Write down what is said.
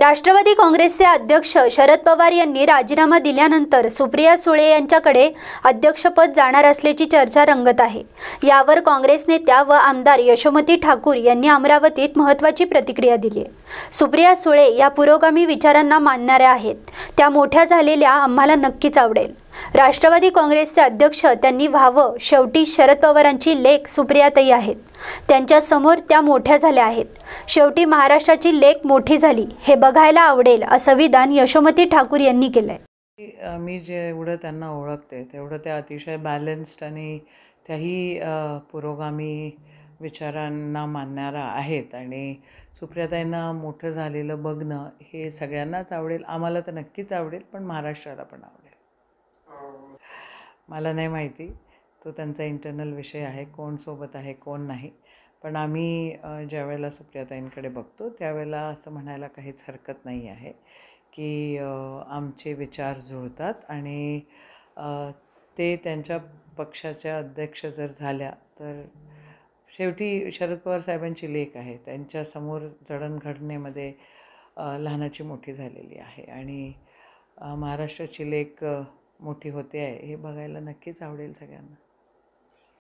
राष्ट्रवादी काँग्रेसचे अध्यक्ष शरद पवार यांनी राजीनामा दिल्यानंतर सुप्रिया सुळे यांच्याकडे अध्यक्षपद जाणार असल्याची चर्चा रंगत आहे यावर काँग्रेस नेत्या व आमदार यशोमती ठाकूर यांनी अमरावतीत महत्त्वाची प्रतिक्रिया दिली आहे सुप्रिया सुळे या पुरोगामी विचारांना मानणाऱ्या आहेत त्या मोठ्या झालेल्या आम्हाला नक्कीच आवडेल राष्ट्रवादी काँग्रेसचे अध्यक्ष त्यांनी व्हावं शेवटी शरद पवारांची लेख सुप्रियातही आहेत त्यांच्यासमोर त्या मोठ्या झाल्या आहेत शेवटी महाराष्ट्राची लेख मोठी झाली हे बघायला आवडेल असं विधान यशोमती ठाकूर यांनी केलंय मी जेवढं त्यांना ओळखते तेवढं त्या अतिशय बॅलन्स्ड आणि त्याही पुरोगामी विचारांना मानणारा आहेत आणि सुप्रियाताईंना मोठं झालेलं बघणं हे सगळ्यांनाच आवडेल आम्हाला तर नक्कीच आवडेल पण महाराष्ट्राला पण आवडेल हो. मला नाही माहिती तो त्यांचा इंटरनल विषय आहे कोण सोबत आहे कोण नाही पण आम्ही ज्यावेळेला सुप्रियाताईंकडे बघतो त्यावेळेला असं म्हणायला काहीच हरकत नाही आहे की आमचे विचार जुळतात आणि ते त्यांच्या पक्षाच्या अध्यक्ष जर झाल्या तर शेवटी शरद पवार साहेबांची लेख आहे त्यांच्यासमोर जडणघडणेमध्ये लहानाची मोठी झालेली आहे आणि महाराष्ट्राची लेख मोठी होते आहे हे बघायला नक्कीच आवडेल सगळ्यांना